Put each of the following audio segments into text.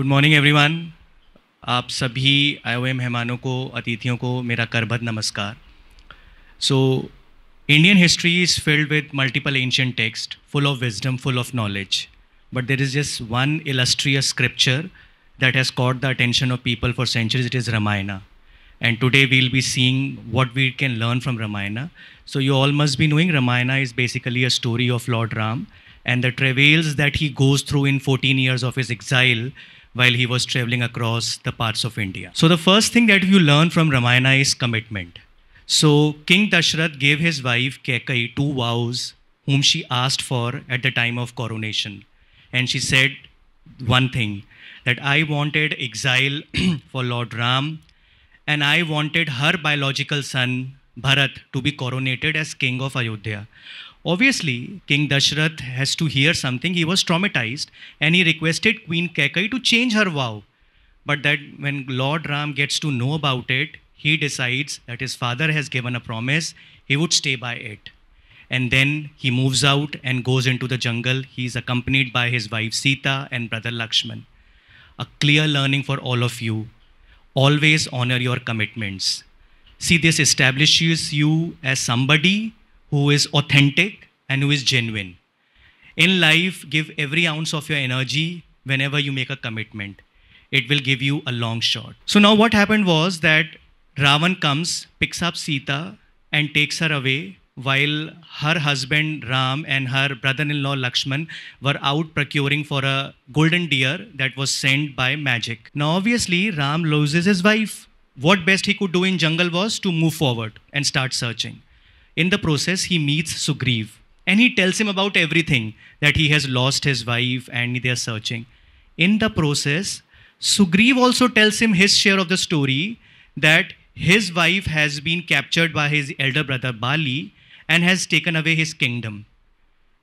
Good morning everyone आप सभी आए हुए मेहमानों को अतिथियों को मेरा करबद नमस्कार so Indian history is filled with multiple ancient text full of wisdom full of knowledge but there is just one illustrious scripture that has caught the attention of people for centuries it is Ramayana and today we'll be seeing what we can learn from Ramayana. So you all must be knowing Ramayana is basically a story of Lord Ram and the travails that he goes through in 14 years of his exile while he was traveling across the parts of India. So the first thing that you learn from Ramayana is commitment. So King Dashrath gave his wife Kekai two vows whom she asked for at the time of coronation. And she said one thing that I wanted exile for Lord Ram and I wanted her biological son Bharat to be coronated as king of Ayodhya. Obviously, King Dashrath has to hear something. He was traumatized and he requested Queen Kekai to change her vow. But that when Lord Ram gets to know about it, he decides that his father has given a promise, he would stay by it. And then he moves out and goes into the jungle. He's accompanied by his wife Sita and brother Lakshman. A clear learning for all of you. Always honor your commitments. See, this establishes you as somebody who is authentic and who is genuine. In life, give every ounce of your energy whenever you make a commitment. It will give you a long shot. So now what happened was that Ravan comes, picks up Sita and takes her away while her husband Ram and her brother-in-law Lakshman were out procuring for a golden deer that was sent by magic. Now obviously Ram loses his wife. What best he could do in jungle was to move forward and start searching. In the process, he meets Sugriv and he tells him about everything that he has lost his wife and they are searching. In the process, Sugriv also tells him his share of the story that his wife has been captured by his elder brother Bali and has taken away his kingdom.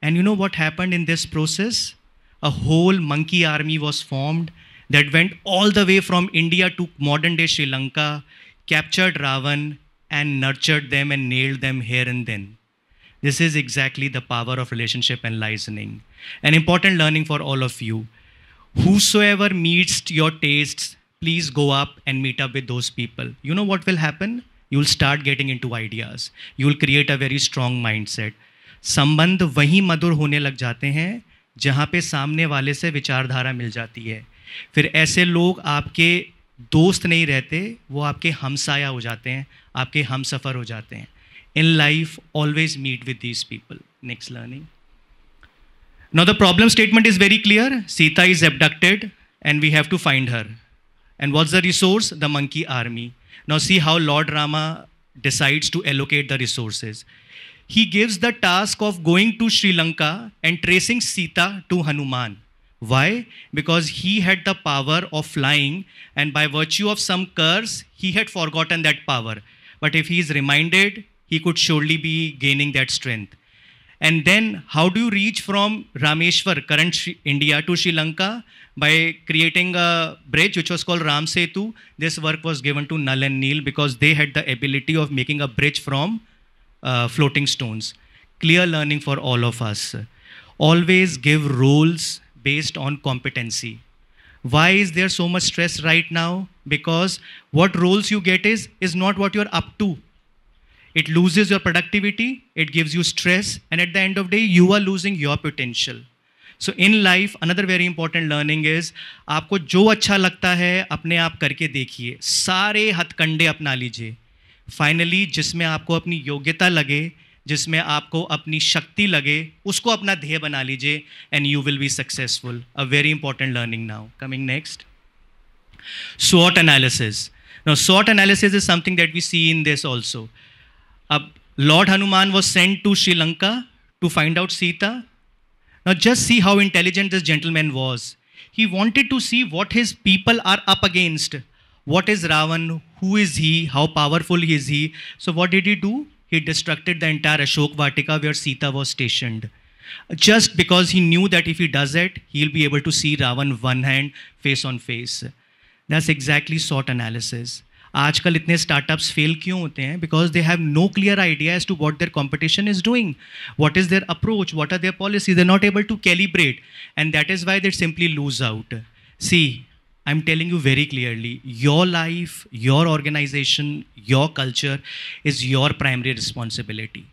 And you know what happened in this process? A whole monkey army was formed that went all the way from India to modern day Sri Lanka, captured Ravan, and nurtured them and nailed them here and then. This is exactly the power of relationship and listening. An important learning for all of you. Whosoever meets your tastes, please go up and meet up with those people. You know what will happen? You'll start getting into ideas. You'll create a very strong mindset. संबंध वहीं मधुर होने लग जाते हैं जहाँ पे सामने वाले से विचारधारा मिल जाती है फिर ऐसे लोग आपके दोस्त नहीं रहते वो आपके हमसाया हो जाते हैं आपके हम सफ़र हो जाते हैं in life always meet with these people next learning Now the problem statement is very clear. Sita is abducted and we have to find her. And what's the resource? The monkey army. Now see how Lord Rama decides to allocate the resources. He gives the task of going to Sri Lanka and tracing Sita to Hanuman. Why? Because he had the power of flying and by virtue of some curse, he had forgotten that power. But if he is reminded, he could surely be gaining that strength. And then, how do you reach from Rameshwar, current India, to Sri Lanka? By creating a bridge which was called Ram Setu. This work was given to Nal and Neil because they had the ability of making a bridge from uh, floating stones. Clear learning for all of us. Always give roles based on competency. why is there so much stress right now because what roles you get is is not what you are up to it loses your productivity it gives you stress and at the end of day you are losing your potential so in life another very important learning is आपको जो अच्छा लगता है अपने आप करके देखिए सारे हथकंडे अपना लीजिए फाइनली जिसमें आपको अपनी योग्यता लगे जिसमें आपको अपनी शक्ति लगे उसको अपना ध्येय बना लीजिए and you will be successful a very important learning now coming next swot analysis swot analysis is something that we see in this also अब lord Hanuman was sent to Sri Lanka to find out Sita just see how intelligent this gentleman was he wanted to see what his people are up against what is Ravan who is he how powerful is he so what did you do he destructed the entire Ashok Vatika where Sita was stationed. Just because he knew that if he does it, he'll be able to see Ravan one hand, face on face. That's exactly sort analysis. आजकल इतने startups fail क्यों होते हैं because they have no clear idea as to what their competition is doing what is their approach what are their policy they not able to calibrate and that is why that simply lose out see I am telling you very clearly your life your organisation your culture is your primary responsibility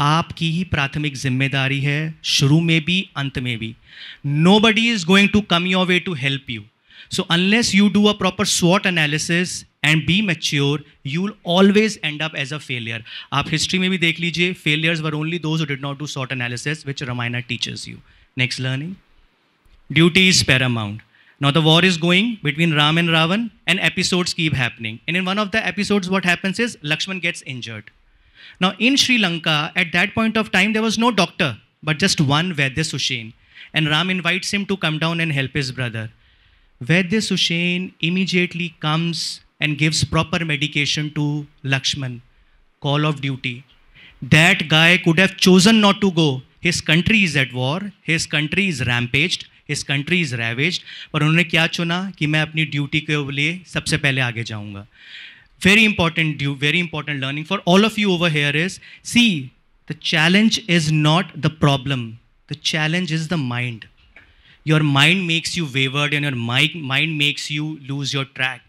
आपकी ही प्राथमिक जिम्मेदारी है शुरू में भी अंत में भी nobody is going to come your way to help you so unless you do a proper swot analysis and be mature you will always end up as a failure आप हिस्ट्री में भी देख लीजिए failures were only those did not do swot analysis which Ramayana teachers you next learning duty is paramount Now the war is going between Ram and Ravan and episodes keep happening. And in one of the episodes, what happens is Lakshman gets injured. Now in Sri Lanka, at that point of time, there was no doctor, but just one Vaidya And Ram invites him to come down and help his brother. Vaidya immediately comes and gives proper medication to Lakshman. Call of duty. That guy could have chosen not to go. His country is at war. His country is rampaged इस country is ravage पर उन्होंने क्या चुना कि मैं अपनी duty के लिए सबसे पहले आगे जाऊंगा very important due very important learning for all of you over here is see the challenge is not the problem the challenge is the mind your mind makes you wayward and your mike mind makes you lose your track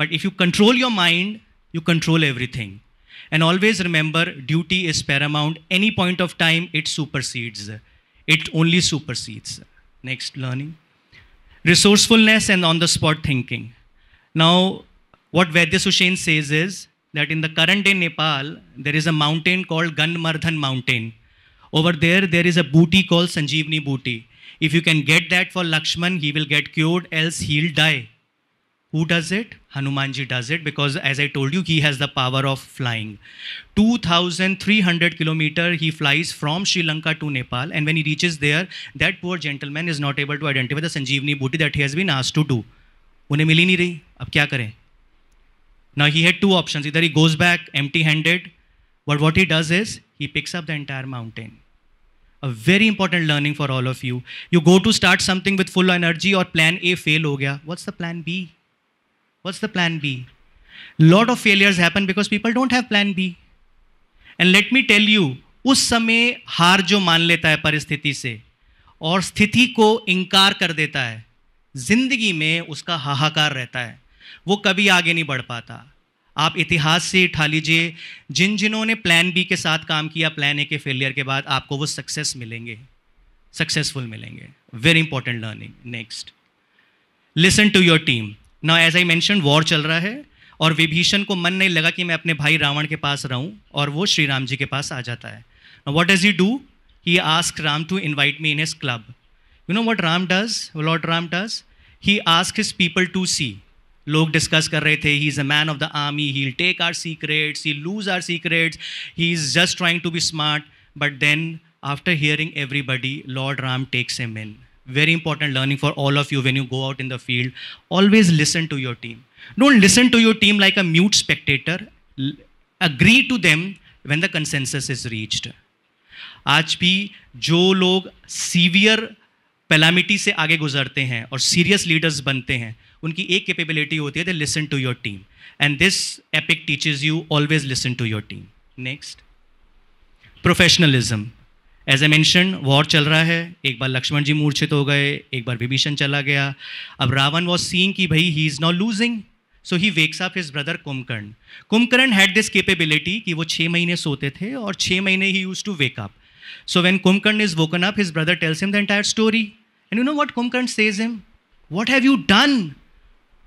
but if you control your mind you control everything and always remember duty is paramount any point of time it supersedes it only supersedes Next, learning. Resourcefulness and on the spot thinking. Now, what Vaidya Sushen says is that in the current day Nepal, there is a mountain called Ganmardhan Mountain. Over there, there is a booty called Sanjeevani Booty. If you can get that for Lakshman, he will get cured, else he'll die. Who does it? Hanumanji does it because, as I told you, he has the power of flying. 2,300 kilometer he flies from Sri Lanka to Nepal, and when he reaches there, that poor gentleman is not able to identify the Sanjeevani booty that he has been asked to do. उन्हें मिली नहीं रही अब क्या करें Now he had two options. Either he goes back empty handed, but what he does is he picks up the entire mountain. A very important learning for all of you. You go to start something with full energy or plan A fail ho gaya. What's the plan B? What's the plan B? Lot of failures happen because people don't have plan B. And let me tell you, उस समय हार जो मान लेता है परिस्थिति से और स्थिति को इनकार कर देता है जिंदगी में उसका हाहाकार रहता है वो कभी आगे नहीं बढ़ पाता आप इतिहास से उठा लीजिए जिन जिन्होंने प्लान बी के साथ काम किया प्लान ए के फेलियर के बाद आपको वो सक्सेस मिलेंगे सक्सेसफुल मिलेंगे very important learning next listen to your team ना एज आई मैंशन वॉर चल रहा है और विभीषण को मन नहीं लगा कि मैं अपने भाई रावण के पास रहूं और वो श्री राम जी के पास आ जाता है what does he do he ask Ram to invite me in his club you know what Ram does lord Ram does he ask his people to see लोग डिस्कस कर रहे थे he is a man of the army he take our secrets he lose our secrets he is just trying to be smart but then after hearing everybody lord Ram takes a man very important learning for all of you when you go out in the field. Always listen to your team. Don't listen to your team like a mute spectator. L agree to them when the consensus is reached. aaj bhi jo log severe calamity से आगे गुजरते हैं और serious leaders बनते हैं उनकी एक capability होती है they listen to your team and this epic teaches you always listen to your team next professionalism as I mention war चल रहा है एक बार लक्ष्मण जी मूर्छित हो गए एक बार विभीषण चला गया अब रावण वॉज सींग कि भाई he is not losing so he wakes up his brother Kumbhakarna Kumbhakarna had this capability कि वो छः महीने सोते थे और छः महीने he use to wake up so when Kumbhakarna is woken up his brother tells him the entire story and you know what Kumbhakarna says him what have you done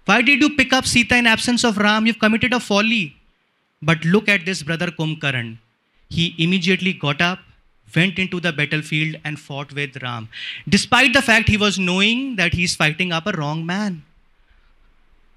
why did you pick up Sita in absence of Ram you committed a folly but look at this brother Kumbhakarna he immediately got up went into the battlefield and fought with Ram. Despite the fact he was knowing that he's fighting up a wrong man.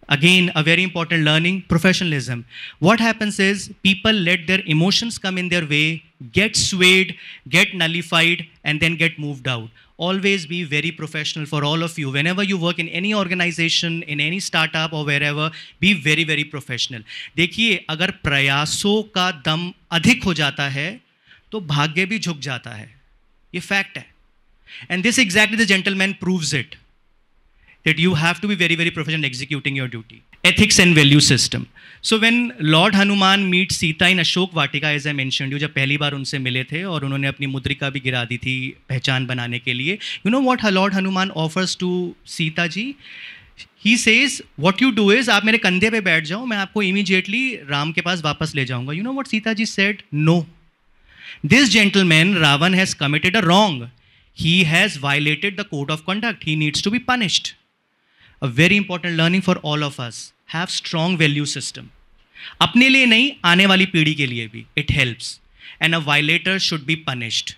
Again, a very important learning professionalism. What happens is people let their emotions come in their way, get swayed, get nullified, and then get moved out. Always be very professional for all of you. Whenever you work in any organization, in any startup or wherever, be very, very professional. Dekhiye, agar prayaso ka dam adhik ho jata hai, तो भाग्य भी झुक जाता है ये fact है and this exactly the gentleman proves it that you have to be very very profession executing your duty ethics and value system so when lord Hanuman meet Sita in Ashok Vatika as I mentioned you जब पहली बार उनसे मिले थे और उन्होंने अपनी मुद्रिका भी गिरा दी थी पहचान बनाने के लिए you know what lord Hanuman offers to Sita ji he says what you do is आप मेरे कंधे पे बैठ जाओ मैं आपको इमीजिएटली राम के पास वापस ले जाऊंगा you know what Sita ji said no no. This gentleman, Ravan, has committed a wrong. He has violated the code of conduct. He needs to be punished. A very important learning for all of us. Have strong value system. अपने लिए नहीं आने वाली पीढ़ी के लिए भी it helps and a violator should be punished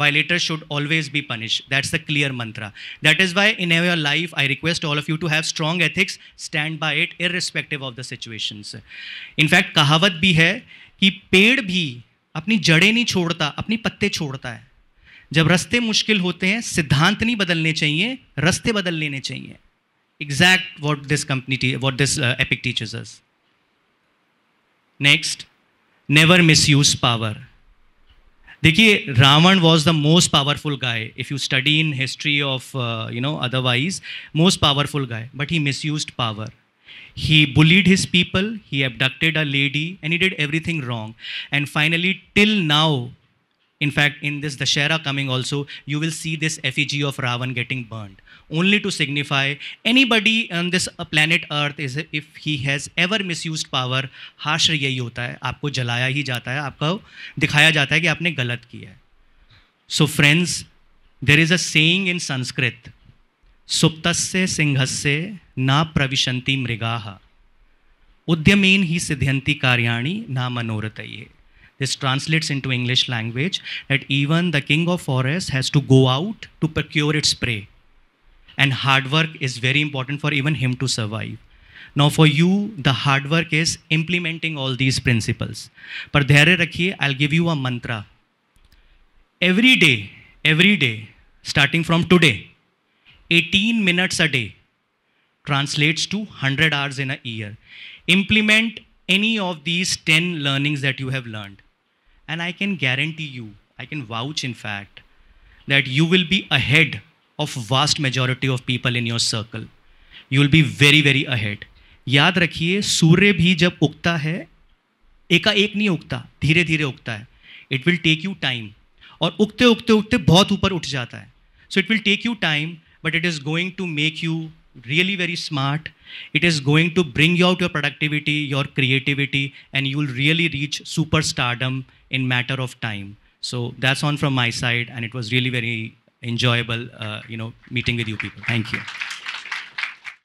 violator should always be punished that's the clear mantra that is why in your life i request all of you to have strong ethics stand by it irrespective of the situations in fact kahavat bhi hai ki ped bhi अपनी जड़ें नहीं छोड़ता अपनी पत्ते छोड़ता है जब रास्ते मुश्किल होते हैं सिद्धांत नहीं बदलने चाहिए रास्ते बदल लेने चाहिए exact what this company what this epic teachers next never misuse power देखिए Ravan was the most powerful guy if you study in history of you know otherwise most powerful guy but he misuse power He bullied his people, he abducted a lady, and he did everything wrong. And finally, till now, in fact, in this Dashera coming also, you will see this effigy of Ravan getting burned, only to signify anybody on this planet Earth is if he has ever misused power, हाश्र yahi hota hai aapko jalaya hi jata hai aapko dikhaya jata hai ki aapne galat kiya hai so friends there is a saying in sanskrit सुप्त सिंह से न प्रविशंति मृगा उद्यमीन ही सिद्ध्यंती कार्याणी न मनोरथ this translates into English language that even the king of forest has to go out to procure its prey and hard work is very important for even him to survive now for you the work is implementing all these principles पर धैर्य रखिए I give you a mantra every day every day starting from today eighteen minutes a day translates to hundred hours in a year implement any of these ten learnings that you have learn and I can guarantee you I can vouch in fact that you will be a head of vast majority of people in your circle you will be very very a ahead याद रखिए सूर्य भी जब उगता है एकाएक नहीं उगता धीरे धीरे उगता है it will take you time और उगते उगते उगते बहुत ऊपर उठ जाता है so it will take you time but it is going to make you really very smart. It is going to bring you out your productivity, your creativity, and you will really reach superstardom in matter of time. So that's on from my side, and it was really very enjoyable, uh, you know, meeting with you people. Thank you.